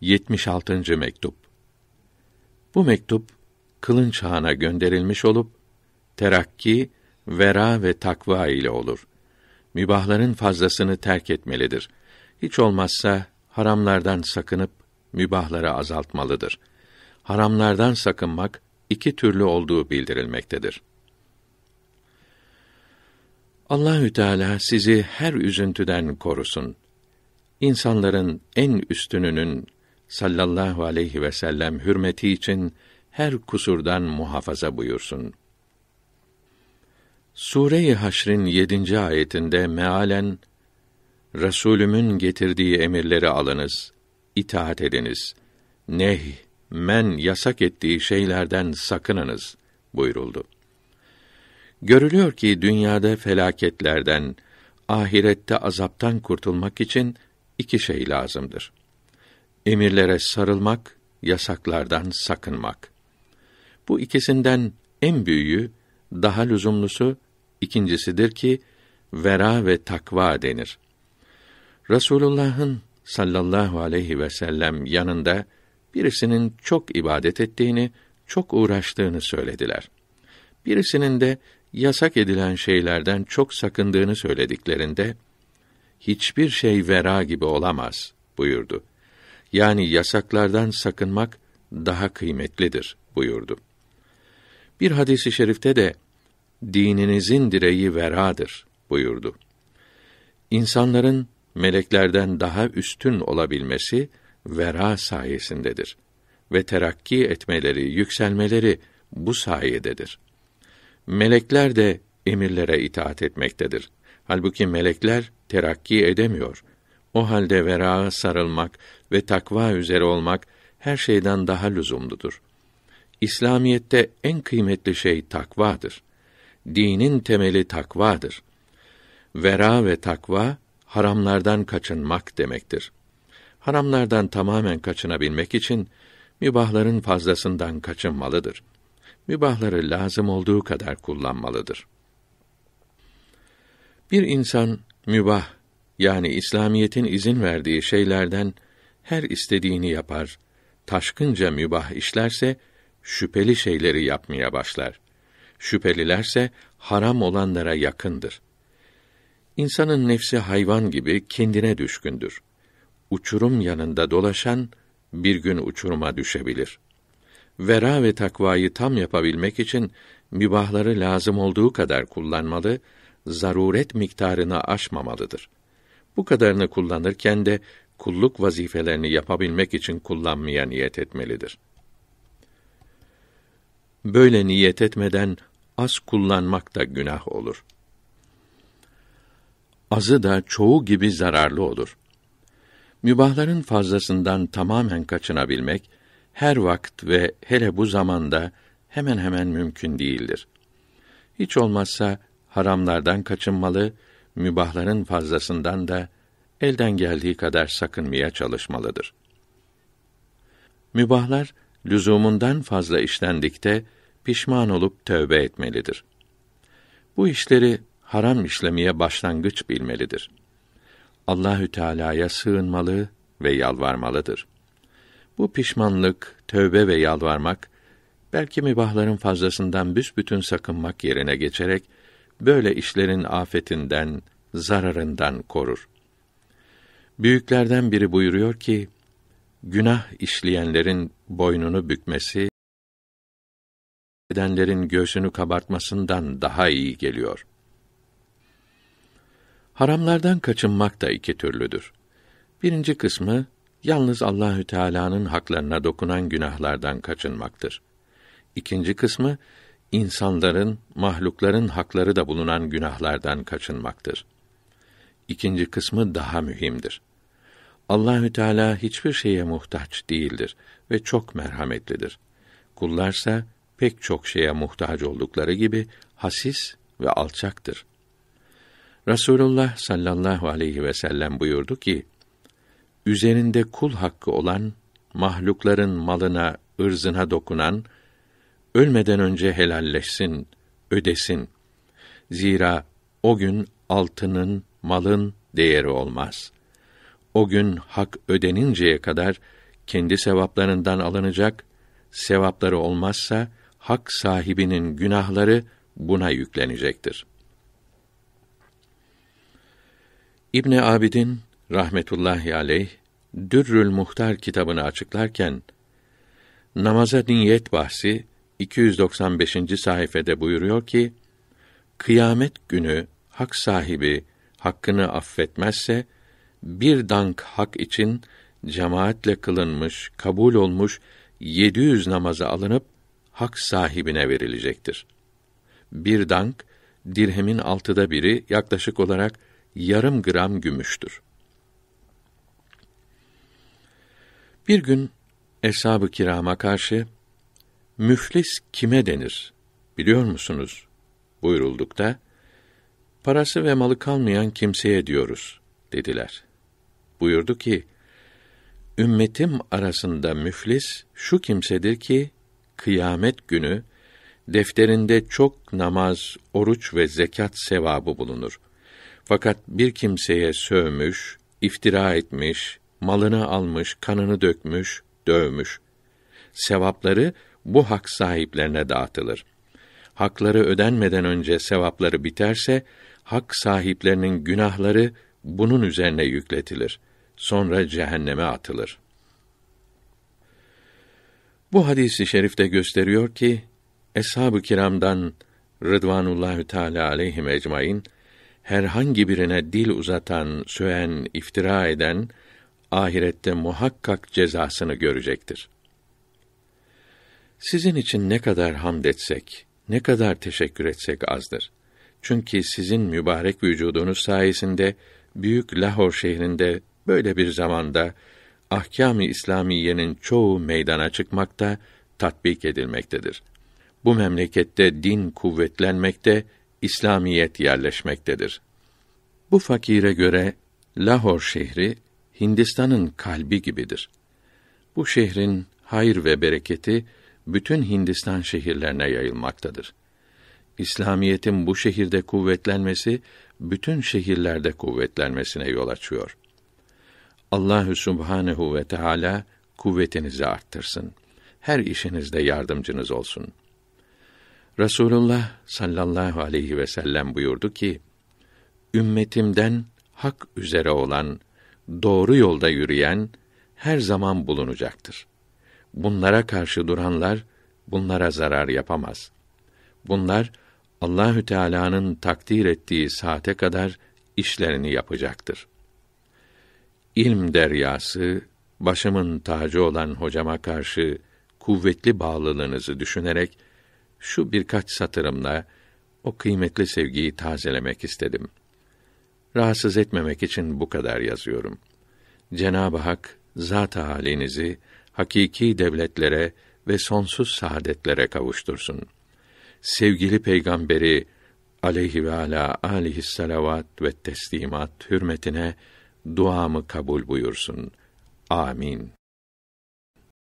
76. mektup. Bu mektup Kılınç Han'a gönderilmiş olup terakki, vera ve takva ile olur. Mübahların fazlasını terk etmelidir. Hiç olmazsa haramlardan sakınıp mübahları azaltmalıdır. Haramlardan sakınmak iki türlü olduğu bildirilmektedir. Allahü Teala sizi her üzüntüden korusun. İnsanların en üstününün sallallahu aleyhi ve sellem hürmeti için her kusurdan muhafaza buyursun. Sure-i Haşr'in 7. ayetinde mealen Resulümün getirdiği emirleri alınız, itaat ediniz. Neh, men yasak ettiği şeylerden sakınınız buyuruldu. Görülüyor ki dünyada felaketlerden, ahirette azaptan kurtulmak için iki şey lazımdır emirlere sarılmak, yasaklardan sakınmak. Bu ikisinden en büyüğü, daha lüzumlusu ikincisidir ki vera ve takva denir. Rasulullahın sallallahu aleyhi ve sellem yanında birisinin çok ibadet ettiğini, çok uğraştığını söylediler. Birisinin de yasak edilen şeylerden çok sakındığını söylediklerinde hiçbir şey vera gibi olamaz buyurdu yani yasaklardan sakınmak daha kıymetlidir buyurdu. Bir hadisi şerifte de dininizin direği veradır buyurdu. İnsanların meleklerden daha üstün olabilmesi vera sayesindedir ve terakki etmeleri, yükselmeleri bu sayededir. Melekler de emirlere itaat etmektedir. Halbuki melekler terakki edemiyor. O halde verağa sarılmak ve takva üzere olmak her şeyden daha lüzumludur. İslamiyette en kıymetli şey takvadır. Dinin temeli takvadır. Vera ve takva haramlardan kaçınmak demektir. Haramlardan tamamen kaçınabilmek için mübahların fazlasından kaçınmalıdır. Mübahları lazım olduğu kadar kullanmalıdır. Bir insan mübah yani İslamiyetin izin verdiği şeylerden her istediğini yapar, taşkınca mübah işlerse şüpheli şeyleri yapmaya başlar. Şüphelilerse haram olanlara yakındır. İnsanın nefsi hayvan gibi kendine düşkündür. Uçurum yanında dolaşan bir gün uçuruma düşebilir. Vera ve takvayı tam yapabilmek için mübahları lazım olduğu kadar kullanmalı, zaruret miktarını aşmamalıdır.'' Bu kadarını kullanırken de kulluk vazifelerini yapabilmek için kullanmaya niyet etmelidir. Böyle niyet etmeden az kullanmak da günah olur. Azı da çoğu gibi zararlı olur. Mübahların fazlasından tamamen kaçınabilmek her vakit ve hele bu zamanda hemen hemen mümkün değildir. Hiç olmazsa haramlardan kaçınmalı mübahların fazlasından da elden geldiği kadar sakınmaya çalışmalıdır. Mübahlar lüzumundan fazla işlendikte pişman olup tövbe etmelidir. Bu işleri haram işlemeye başlangıç bilmelidir. Allahü Teala'ya sığınmalı ve yalvarmalıdır. Bu pişmanlık, tövbe ve yalvarmak belki mübahların fazlasından büsbütün sakınmak yerine geçerek böyle işlerin afetinden, zararından korur. Büyüklerden biri buyuruyor ki, günah işleyenlerin boynunu bükmesi, edenlerin göğsünü kabartmasından daha iyi geliyor. Haramlardan kaçınmak da iki türlüdür. Birinci kısmı yalnız Allahü Teala'nın haklarına dokunan günahlardan kaçınmaktır. İkinci kısmı insanların, mahlukların hakları da bulunan günahlardan kaçınmaktır. İkinci kısmı daha mühimdir. Allahü Teala hiçbir şeye muhtaç değildir ve çok merhametlidir. Kullarsa pek çok şeye muhtaç oldukları gibi hasis ve alçaktır. Rasulullah sallallahu aleyhi ve sellem buyurdu ki: Üzerinde kul hakkı olan mahlukların malına, ırzına dokunan ölmeden önce helalleşsin, ödesin. Zira o gün altının, malın değeri olmaz. O gün hak ödeninceye kadar kendi sevaplarından alınacak, sevapları olmazsa hak sahibinin günahları buna yüklenecektir. İbn Abidin rahmetullahi aleyh Dürrül Muhtar kitabını açıklarken namaza niyet bahsi 295. sayfede buyuruyor ki: Kıyamet günü hak sahibi hakkını affetmezse bir dank hak için cemaatle kılınmış, kabul olmuş 700 namaza alınıp hak sahibine verilecektir. Bir dank dirhemin altıda biri yaklaşık olarak yarım gram gümüştür. Bir gün eshab-ı kirama karşı müflis kime denir biliyor musunuz buyuruldukta parası ve malı kalmayan kimseye diyoruz dediler. Buyurdu ki ümmetim arasında müflis şu kimsedir ki kıyamet günü defterinde çok namaz, oruç ve zekat sevabı bulunur. Fakat bir kimseye sövmüş, iftira etmiş, malını almış, kanını dökmüş, dövmüş. Sevapları bu hak sahiplerine dağıtılır. Hakları ödenmeden önce sevapları biterse hak sahiplerinin günahları bunun üzerine yükletilir. Sonra cehenneme atılır. Bu hadisi şerifte gösteriyor ki eshab-ı kiramdan Rıdvanullahü Teala aleyhim ecmaîn herhangi birine dil uzatan, söyen, iftira eden ahirette muhakkak cezasını görecektir. Sizin için ne kadar hamd etsek, ne kadar teşekkür etsek azdır. Çünkü sizin mübarek vücudunuz sayesinde büyük Lahor şehrinde böyle bir zamanda ahkâm-ı İslamiyenin çoğu meydana çıkmakta, tatbik edilmektedir. Bu memlekette din kuvvetlenmekte, İslamiyet yerleşmektedir. Bu fakire göre Lahor şehri Hindistan'ın kalbi gibidir. Bu şehrin hayır ve bereketi bütün Hindistan şehirlerine yayılmaktadır. İslamiyetin bu şehirde kuvvetlenmesi bütün şehirlerde kuvvetlenmesine yol açıyor. Allahü Subhanehu ve Teala kuvvetinizi arttırsın. Her işinizde yardımcınız olsun. Resulullah sallallahu aleyhi ve sellem buyurdu ki: Ümmetimden hak üzere olan, doğru yolda yürüyen her zaman bulunacaktır. Bunlara karşı duranlar bunlara zarar yapamaz. Bunlar Allahü Teala'nın takdir ettiği saate kadar işlerini yapacaktır. İlm deryası başımın tacı olan hocama karşı kuvvetli bağlılığınızı düşünerek şu birkaç satırımla o kıymetli sevgiyi tazelemek istedim. Rahatsız etmemek için bu kadar yazıyorum. Cenab-ı Hak zat halinizi hakiki devletlere ve sonsuz saadetlere kavuştursun. Sevgili peygamberi aleyhi ve ala alihi salavat ve teslimat hürmetine duamı kabul buyursun. Amin.